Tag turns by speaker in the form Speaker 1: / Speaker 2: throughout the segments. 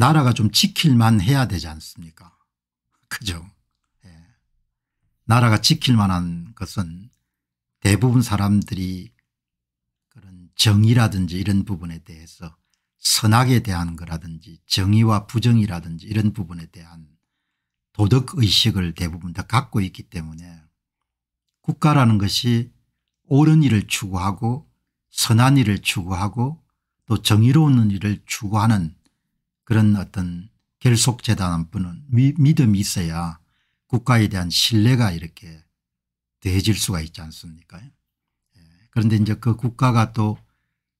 Speaker 1: 나라가 좀 지킬만 해야 되지 않습니까 그죠 예. 나라가 지킬만한 것은 대부분 사람들이 그런 정의라든지 이런 부분에 대해서 선악에 대한 거라든지 정의와 부정이라든지 이런 부분에 대한 도덕의식을 대부분 다 갖고 있기 때문에 국가라는 것이 옳은 일을 추구하고 선한 일을 추구하고 또 정의로운 일을 추구하는 그런 어떤 결속재단 뿐은 믿음이 있어야 국가에 대한 신뢰가 이렇게 더해질 수가 있지 않습니까 예. 그런데 이제 그 국가가 또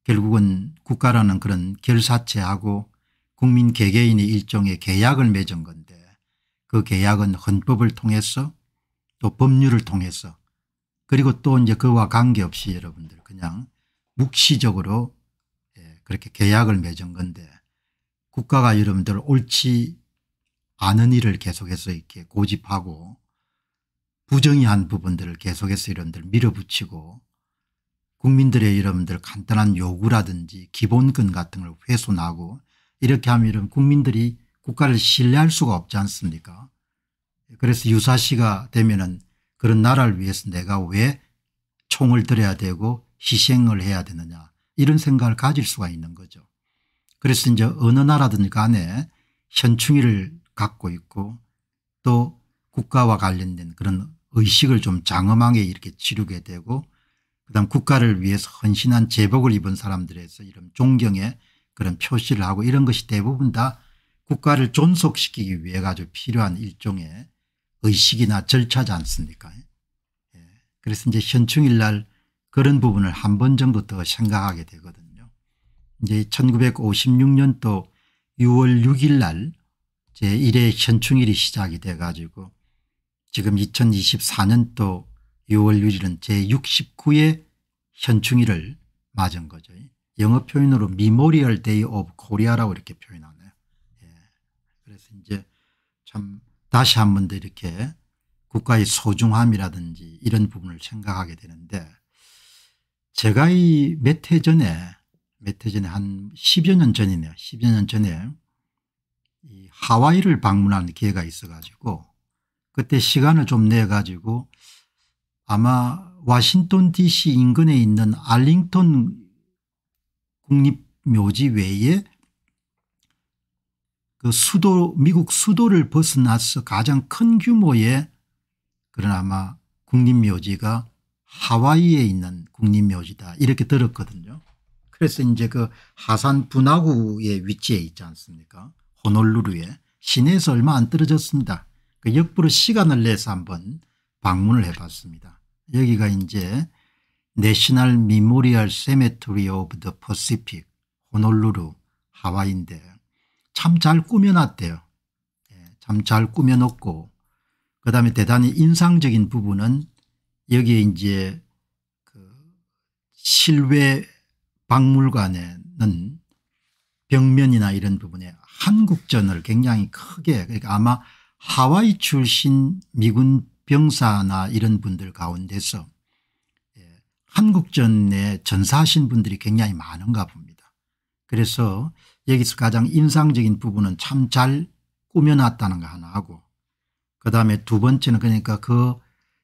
Speaker 1: 결국은 국가라는 그런 결사체하고 국민 개개인이 일종의 계약을 맺은 건데 그 계약은 헌법을 통해서 또 법률을 통해서 그리고 또 이제 그와 관계없이 여러분들 그냥 묵시적으로 예, 그렇게 계약을 맺은 건데 국가가 여러분들 옳지 않은 일을 계속해서 이렇게 고집하고 부정의한 부분들을 계속해서 여러분들 밀어붙이고 국민들의 여러분들 간단한 요구라든지 기본권 같은 걸 훼손하고 이렇게 하면 국민들이 국가를 신뢰할 수가 없지 않습니까 그래서 유사시가 되면 은 그런 나라를 위해서 내가 왜 총을 들여야 되고 희생을 해야 되느냐 이런 생각을 가질 수가 있는 거죠. 그래서 이제 어느 나라든 간에 현충일을 갖고 있고 또 국가와 관련된 그런 의식을 좀 장엄하게 이렇게 치르게 되고 그다음 국가를 위해서 헌신한 제복을 입은 사람들에서 이런 존경의 그런 표시를 하고 이런 것이 대부분 다 국가를 존속시키기 위해 가지고 필요한 일종의 의식이나 절차지 않습니까 예. 그래서 이제 현충일날 그런 부분을 한 번 정도 더 생각하게 되거든요. 이제 1956년도 6월 6일 날 제1회 현충일이 시작이 돼 가지고 지금 2024년도 6월 6일은 제69회 현충일을 맞은 거죠. 영어 표현으로 미모리얼 데이 오브 코리아라고 이렇게 표현하네요. 예. 그래서 이제 참 다시 한 번 더 이렇게 국가의 소중함이라든지 이런 부분을 생각하게 되는데 제가 이 몇 해 전에 몇해 전에 한 10여 년 전이네요. 10여 년 전에 이 하와이를 방문한 기회가 있어 가지고 그때 시간을 좀 내 가지고 아마 워싱턴 dc 인근에 있는 알링턴 국립묘지 외에 그 수도 미국 수도를 벗어나서 가장 큰 규모의 그런 아마 국립묘지가 하와이에 있는 국립묘지다 이렇게 들었거든요. 그래서 이제 그 하산 분화구의 위치에 있지 않습니까 호놀루루에 시내에서 얼마 안 떨어졌습니다. 그옆으로 시간을 내서 한번 방문을 해봤습니다. 여기가 이제 내셔널 미모리얼 세메토리 오브 더 퍼시픽 호놀루루 하와이인데 참 잘 꾸며놨대요. 예, 참 잘 꾸며놓고 그 다음에 대단히 인상적인 부분은 여기에 이제 그 실외 박물관에는 벽면이나 이런 부분에 한국전을 굉장히 크게 그러니까 아마 하와이 출신 미군 병사나 이런 분들 가운데서 예, 한국전에 전사하신 분들이 굉장히 많은가 봅니다. 그래서 여기서 가장 인상적인 부분은 참 잘 꾸며놨다는 거 하나 하고 그다음에 두 번째는 그러니까 그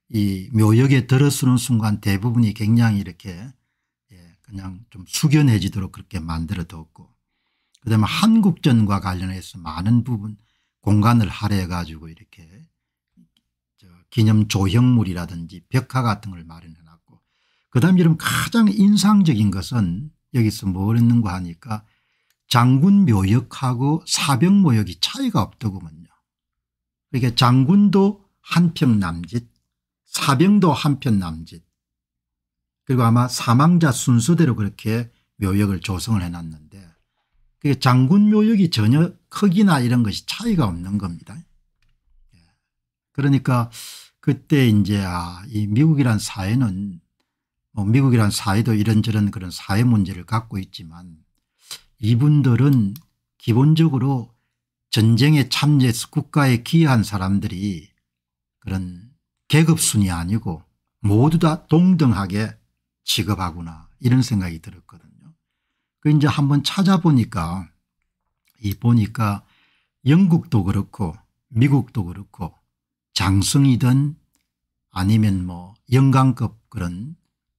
Speaker 1: 이 묘역에 들어서는 순간 대부분이 굉장히 이렇게 그냥 좀 숙연해지도록 그렇게 만들어뒀고 그다음에 한국전과 관련해서 많은 부분 공간을 할애해 가지고 이렇게 기념 조형물이라든지 벽화 같은 걸 마련해놨고 그다음에 여러분 가장 인상적인 것은 여기서 뭘 했는가 하니까 장군 묘역하고 사병 묘역이 차이가 없더구먼요. 그러니까 장군도 한편 남짓 사병도 한편 남짓 그리고 아마 사망자 순서대로 그렇게 묘역을 조성을 해놨는데 그게 장군 묘역이 전혀 크기나 이런 것이 차이가 없는 겁니다. 예. 그러니까 그때 이제 아, 이 미국이란 사회는 뭐 미국이란 사회도 이런저런 그런 사회 문제를 갖고 있지만 이분들은 기본적으로 전쟁에 참여해서 국가에 기여한 사람들이 그런 계급순이 아니고 모두 다 동등하게 지급하구나 이런 생각이 들었거든요. 그 이제 한번 찾아보니까 이 보니까 영국도 그렇고 미국도 그렇고 장성이든 아니면 뭐 영광급 그런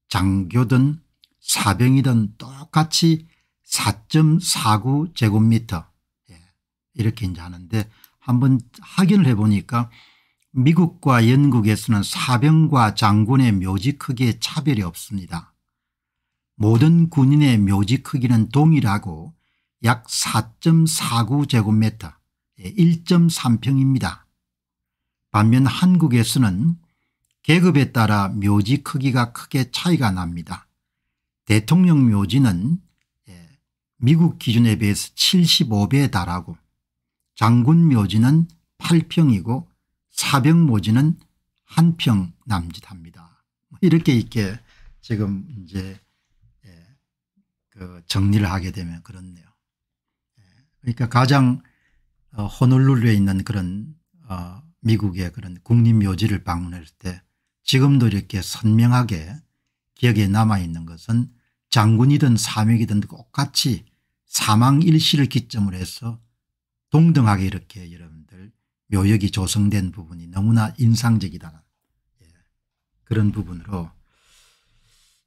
Speaker 1: 장교든 사병이든 똑같이 4.49제곱미터 예. 이렇게 이제 하는데 한번 확인을 해보니까 미국과 영국에서는 사병과 장군의 묘지 크기에 차별이 없습니다. 모든 군인의 묘지 크기는 동일하고 약 4.49제곱미터 1.3평입니다. 예, 반면 한국에서는 계급에 따라 묘지 크기가 크게 차이가 납니다. 대통령 묘지는 예, 미국 기준에 비해서 75배에 달하고 장군 묘지는 8평이고 차병 모지는 한평 남짓합니다. 뭐 이렇게 있게 지금 이제 예, 그 정리를 하게 되면 그렇네요. 예, 그러니까 가장 어, 호놀룰루에 있는 그런 어, 미국의 그런 국립묘지를 방문할 때 지금도 이렇게 선명하게 기억에 남아있는 것은 장군이든 사맥이든 똑같이 사망 일시를 기점으로 해서 동등하게 이렇게 여러분 묘역이 조성된 부분이 너무나 인상적이다. 예. 그런 부분으로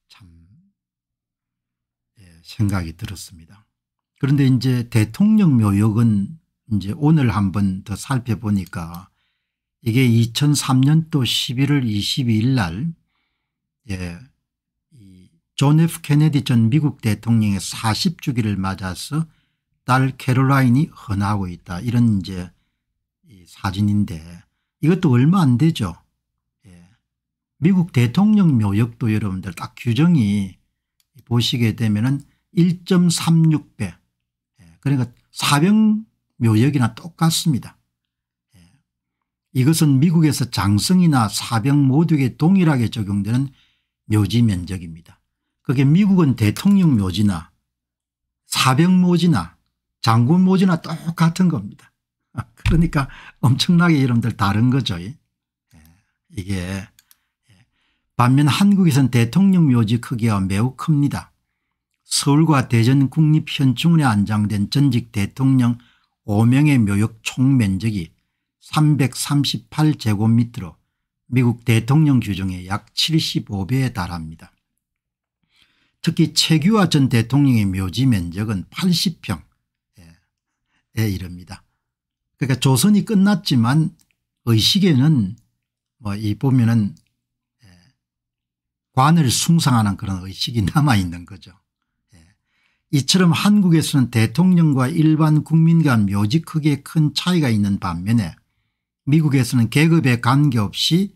Speaker 1: 참 예, 생각이 들었습니다. 그런데 이제 대통령 묘역은 이제 오늘 한번 더 살펴보니까 이게 2003년도 11월 22일 날 예, 존 F 케네디 전 미국 대통령의 40주기를 맞아서 딸 캐롤라인이 헌하고 있다. 이런 이제 사진인데 이것도 얼마 안 되죠. 예. 미국 대통령 묘역도 여러분들 딱 규정이 보시게 되면은 1.36배 예. 그러니까 사병 묘역이나 똑같습니다. 예. 이것은 미국에서 장성이나 사병 모두에게 동일하게 적용되는 묘지 면적입니다. 그게 미국은 대통령 묘지나 사병 모지나 장군 모지나 똑같은 겁니다. 그러니까 엄청나게 이름들 다른 거죠. 예. 이게 반면 한국에선 대통령 묘지 크기가 매우 큽니다. 서울과 대전 국립현충원에 안장된 전직 대통령 5명의 묘역 총면적이 338제곱미터로 미국 대통령 규정의 약 75배에 달합니다. 특히 최규하 전 대통령의 묘지 면적은 80평에 이릅니다. 그러니까 조선이 끝났지만 의식에는 뭐 이 보면은 예, 관을 숭상하는 그런 의식이 남아있는 거죠. 예. 이처럼 한국에서는 대통령과 일반 국민과 묘지 크기에 큰 차이가 있는 반면에 미국에서는 계급에 관계없이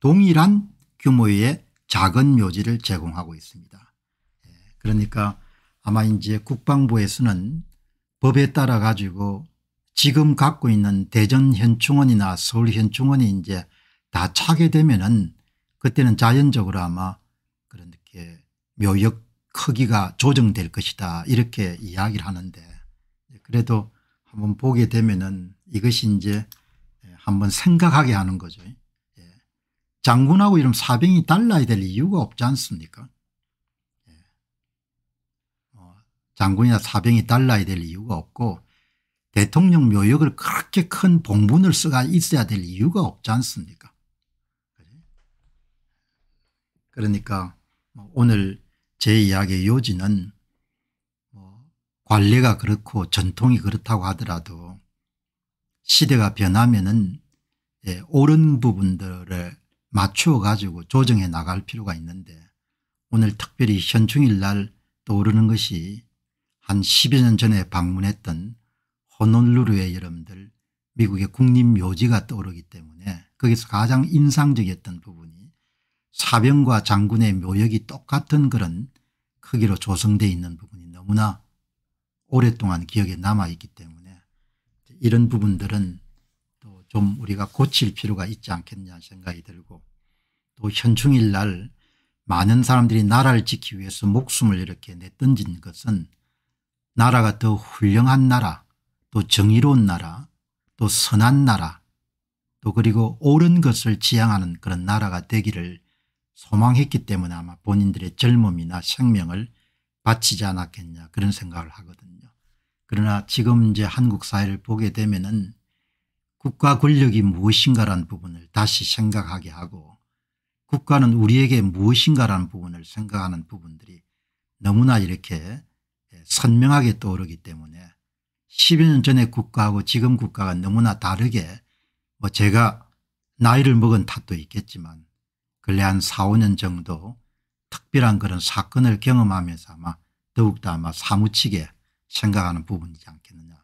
Speaker 1: 동일한 규모의 작은 묘지를 제공하고 있습니다. 예. 그러니까 아마 이제 국방부에서는 법에 따라 가지고 지금 갖고 있는 대전 현충원이나 서울 현충원이 이제 다 차게 되면은 그때는 자연적으로 아마 그런 이렇게 묘역 크기가 조정될 것이다 이렇게 이야기를 하는데 그래도 한번 보게 되면은 이것이 이제 한번 생각하게 하는 거죠. 예. 장군하고 이런 사병이 달라야 될 이유가 없지 않습니까? 예. 뭐 장군이나 사병이 달라야 될 이유가 없고 대통령 묘역을 그렇게 큰 봉분을 써가 있어야 될 이유가 없지 않습니까 그러니까 뭐 오늘 제 이야기의 요지는 뭐 관례가 그렇고 전통이 그렇다고 하더라도 시대가 변하면 은 예, 옳은 부분들을 맞추어 가지고 조정해 나갈 필요가 있는데 오늘 특별히 현충일 날 떠오르는 것이 한 10여 년 전에 방문했던 호놀루루에 여러분들 미국의 국립묘지가 떠오르기 때문에 거기서 가장 인상적이었던 부분이 사병과 장군의 묘역이 똑같은 그런 크기로 조성되어 있는 부분이 너무나 오랫동안 기억에 남아있기 때문에 이런 부분들은 또 좀 우리가 고칠 필요가 있지 않겠냐 생각이 들고 또 현충일 날 많은 사람들이 나라를 지키기 위해서 목숨을 이렇게 내던진 것은 나라가 더 훌륭한 나라 또 정의로운 나라 또 선한 나라 또 그리고 옳은 것을 지향하는 그런 나라가 되기를 소망했기 때문에 아마 본인들의 젊음이나 생명을 바치지 않았겠냐 그런 생각을 하거든요. 그러나 지금 이제 한국 사회를 보게 되면은 국가 권력이 무엇인가라는 부분을 다시 생각하게 하고 국가는 우리에게 무엇인가라는 부분을 생각하는 부분들이 너무나 이렇게 선명하게 떠오르기 때문에 10여 년 전의 국가하고 지금 국가가 너무나 다르게 뭐 제가 나이를 먹은 탓도 있겠지만 근래 한 4, 5년 정도 특별한 그런 사건을 경험하면서 아마 더욱더 아마 사무치게 생각하는 부분이지 않겠느냐